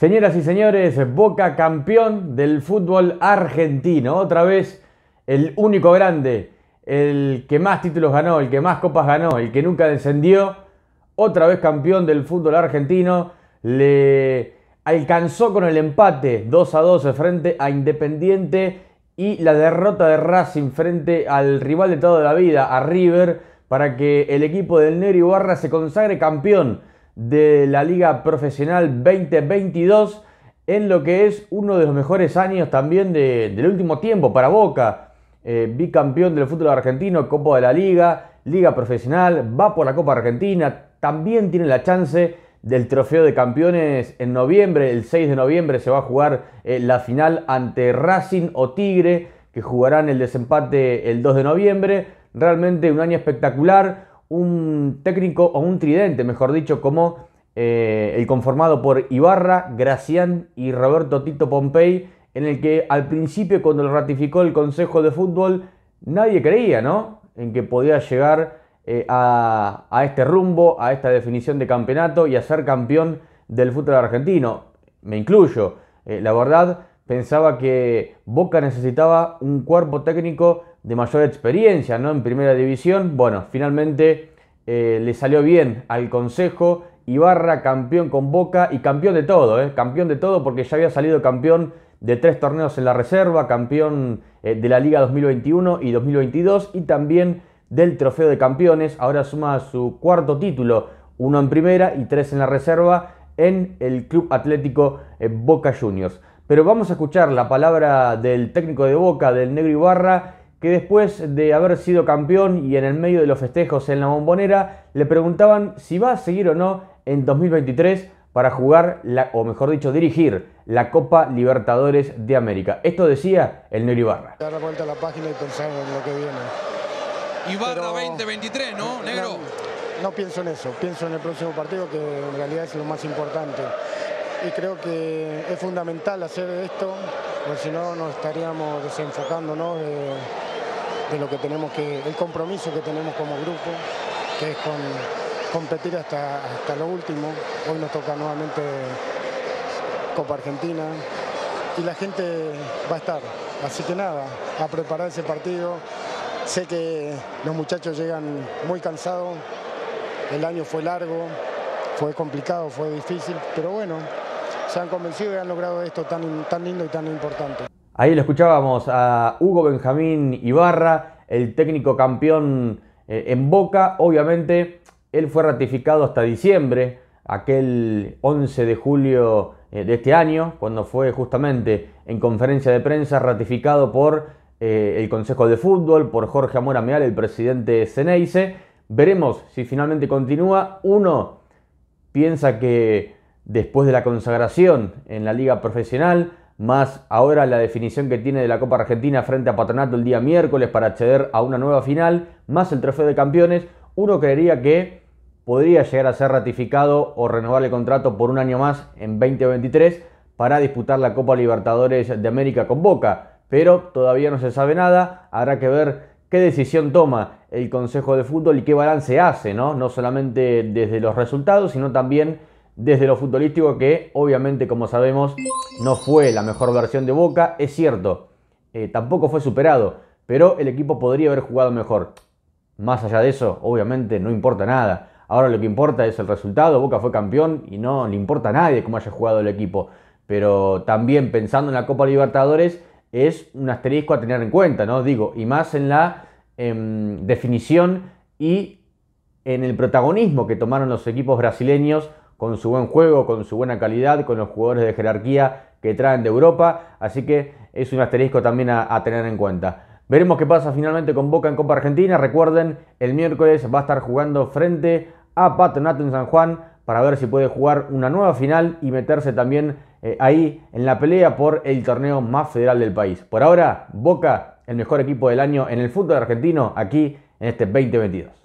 Señoras y señores, Boca campeón del fútbol argentino. Otra vez el único grande, el que más títulos ganó, el que más copas ganó, el que nunca descendió. Otra vez campeón del fútbol argentino. Le alcanzó con el empate 2 a 2 frente a Independiente y la derrota de Racing frente al rival de toda la vida, a River, para que el equipo del Neri barra se consagre campeón de la Liga Profesional 2022 en lo que es uno de los mejores años también del último tiempo para Boca. Eh, bicampeón del fútbol argentino, Copa de la Liga, Liga Profesional, va por la Copa Argentina, también tiene la chance del Trofeo de Campeones en noviembre, el 6 de noviembre se va a jugar eh, la final ante Racing o Tigre, que jugarán el desempate el 2 de noviembre. Realmente un año espectacular, un técnico o un tridente, mejor dicho, como eh, el conformado por Ibarra, Gracián y Roberto Tito Pompey, en el que al principio cuando lo ratificó el Consejo de Fútbol nadie creía, ¿no? En que podía llegar eh, a, este rumbo, a esta definición de campeonato y a ser campeón del fútbol argentino. Me incluyo. Eh, la verdad, pensaba que Boca necesitaba un cuerpo técnico de mayor experiencia ¿no? en primera división. Bueno, finalmente eh, le salió bien al Consejo. Ibarra campeón con Boca y campeón de todo, ¿eh? campeón de todo porque ya había salido campeón de tres torneos en la reserva, campeón eh, de la Liga 2021 y 2022 y también del Trofeo de Campeones. Ahora suma su cuarto título, uno en primera y tres en la reserva en el Club Atlético eh, Boca Juniors. Pero vamos a escuchar la palabra del técnico de Boca, del Negro Ibarra, que después de haber sido campeón y en el medio de los festejos en la bombonera, le preguntaban si va a seguir o no en 2023 para jugar, la, o mejor dicho, dirigir la Copa Libertadores de América. Esto decía el Nero Ibarra Dar la vuelta a la página y pensar en lo que viene. Ibarra 2023, ¿no, negro? No, pienso en eso, pienso en el próximo partido que en realidad es lo más importante. Y creo que es fundamental hacer esto, porque si no nos estaríamos desenfocándonos lo que tenemos que, el compromiso que tenemos como grupo, que es con competir hasta, hasta lo último. Hoy nos toca nuevamente Copa Argentina y la gente va a estar. Así que nada, a preparar ese partido. Sé que los muchachos llegan muy cansados, el año fue largo, fue complicado, fue difícil, pero bueno, se han convencido y han logrado esto tan, tan lindo y tan importante. Ahí lo escuchábamos a Hugo Benjamín Ibarra, el técnico campeón eh, en Boca. Obviamente, él fue ratificado hasta diciembre, aquel 11 de julio eh, de este año, cuando fue justamente en conferencia de prensa ratificado por eh, el Consejo de Fútbol, por Jorge Amora Ameal, el presidente Ceneice. Veremos si finalmente continúa. Uno piensa que después de la consagración en la liga profesional, más ahora la definición que tiene de la Copa Argentina frente a Patronato el día miércoles para acceder a una nueva final, más el trofeo de campeones, uno creería que podría llegar a ser ratificado o renovar el contrato por un año más en 2023 para disputar la Copa Libertadores de América con Boca, pero todavía no se sabe nada, habrá que ver qué decisión toma el Consejo de Fútbol y qué balance hace, ¿no? No solamente desde los resultados, sino también desde lo futbolístico que obviamente como sabemos no fue la mejor versión de Boca, es cierto, eh, tampoco fue superado, pero el equipo podría haber jugado mejor. Más allá de eso, obviamente no importa nada. Ahora lo que importa es el resultado, Boca fue campeón y no le importa a nadie cómo haya jugado el equipo, pero también pensando en la Copa Libertadores es un asterisco a tener en cuenta, ¿no? Digo, y más en la em, definición y en el protagonismo que tomaron los equipos brasileños con su buen juego, con su buena calidad, con los jugadores de jerarquía que traen de Europa, así que es un asterisco también a, tener en cuenta. Veremos qué pasa finalmente con Boca en Copa Argentina. Recuerden, el miércoles va a estar jugando frente a Patronato en San Juan para ver si puede jugar una nueva final y meterse también eh, ahí en la pelea por el torneo más federal del país. Por ahora, Boca, el mejor equipo del año en el fútbol argentino aquí en este 2022.